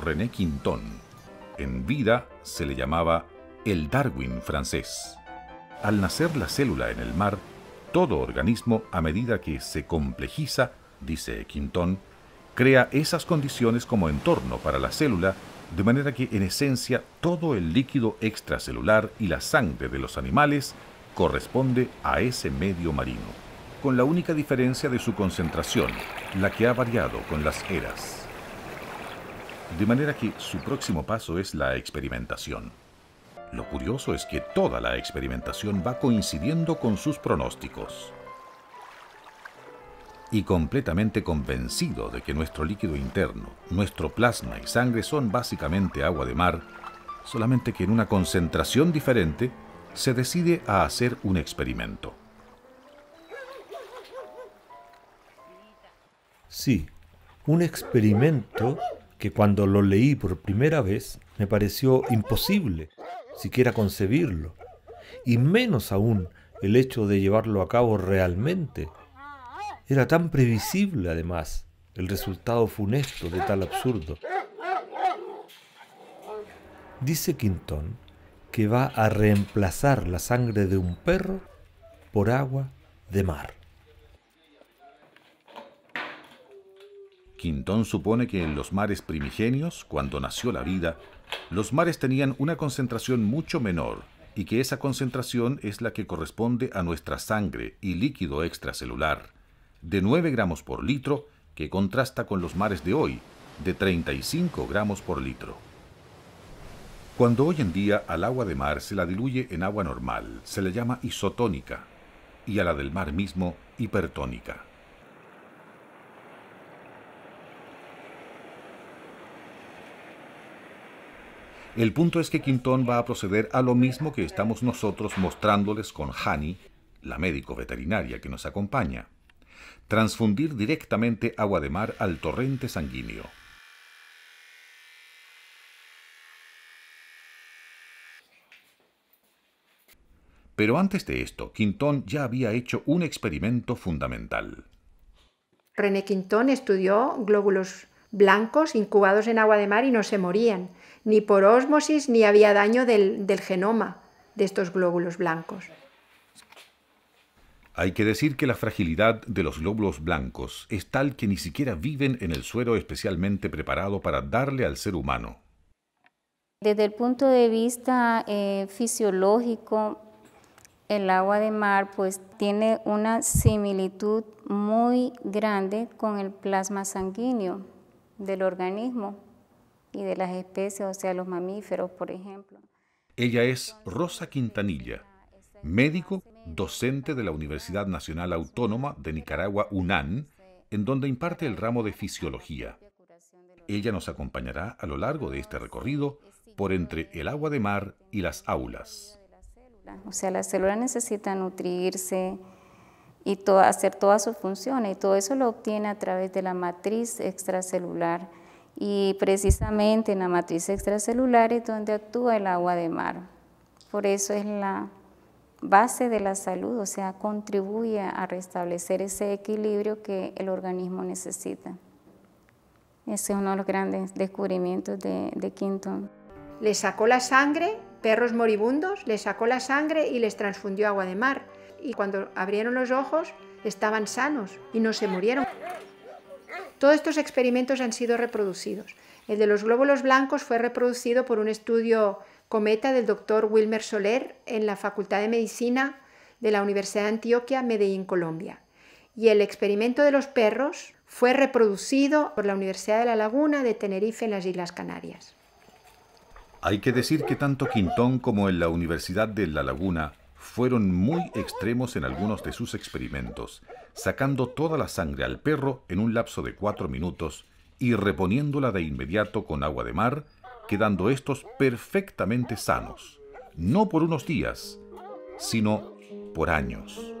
René Quintón. En vida se le llamaba el Darwin francés. Al nacer la célula en el mar, todo organismo, a medida que se complejiza, dice Quintón, crea esas condiciones como entorno para la célula, de manera que en esencia todo el líquido extracelular y la sangre de los animales corresponde a ese medio marino, con la única diferencia de su concentración, la que ha variado con las eras de manera que su próximo paso es la experimentación. Lo curioso es que toda la experimentación va coincidiendo con sus pronósticos. Y completamente convencido de que nuestro líquido interno, nuestro plasma y sangre son básicamente agua de mar, solamente que en una concentración diferente, se decide a hacer un experimento. Sí, un experimento que cuando lo leí por primera vez me pareció imposible siquiera concebirlo, y menos aún el hecho de llevarlo a cabo realmente. Era tan previsible además el resultado funesto de tal absurdo. Dice Quintón que va a reemplazar la sangre de un perro por agua de mar. Quintón supone que en los mares primigenios, cuando nació la vida, los mares tenían una concentración mucho menor y que esa concentración es la que corresponde a nuestra sangre y líquido extracelular, de 9 gramos por litro, que contrasta con los mares de hoy, de 35 gramos por litro. Cuando hoy en día al agua de mar se la diluye en agua normal, se le llama isotónica, y a la del mar mismo, hipertónica. El punto es que Quintón va a proceder a lo mismo que estamos nosotros mostrándoles con Hani, la médico veterinaria que nos acompaña. Transfundir directamente agua de mar al torrente sanguíneo. Pero antes de esto, Quintón ya había hecho un experimento fundamental. René Quintón estudió glóbulos blancos incubados en agua de mar y no se morían, ni por ósmosis ni había daño del, genoma de estos glóbulos blancos. Hay que decir que la fragilidad de los glóbulos blancos es tal que ni siquiera viven en el suero especialmente preparado para darle al ser humano. Desde el punto de vista eh, fisiológico, el agua de mar pues tiene una similitud muy grande con el plasma sanguíneo del organismo y de las especies, o sea, los mamíferos, por ejemplo. Ella es Rosa Quintanilla, médico, docente de la Universidad Nacional Autónoma de Nicaragua, UNAN, en donde imparte el ramo de fisiología. Ella nos acompañará a lo largo de este recorrido por entre el agua de mar y las aulas. O sea, las células necesitan nutrirse, y hacer todas sus funciones. Y todo eso lo obtiene a través de la matriz extracelular. Y precisamente en la matriz extracelular es donde actúa el agua de mar. Por eso es la base de la salud, o sea, contribuye a restablecer ese equilibrio que el organismo necesita. Ese es uno de los grandes descubrimientos de, de Quinton. Le sacó la sangre, perros moribundos, le sacó la sangre y les transfundió agua de mar y cuando abrieron los ojos estaban sanos y no se murieron. Todos estos experimentos han sido reproducidos. El de los glóbulos blancos fue reproducido por un estudio cometa del doctor Wilmer Soler en la Facultad de Medicina de la Universidad de Antioquia, Medellín, Colombia. Y el experimento de los perros fue reproducido por la Universidad de La Laguna de Tenerife en las Islas Canarias. Hay que decir que tanto Quintón como en la Universidad de La Laguna fueron muy extremos en algunos de sus experimentos, sacando toda la sangre al perro en un lapso de cuatro minutos y reponiéndola de inmediato con agua de mar, quedando estos perfectamente sanos, no por unos días, sino por años.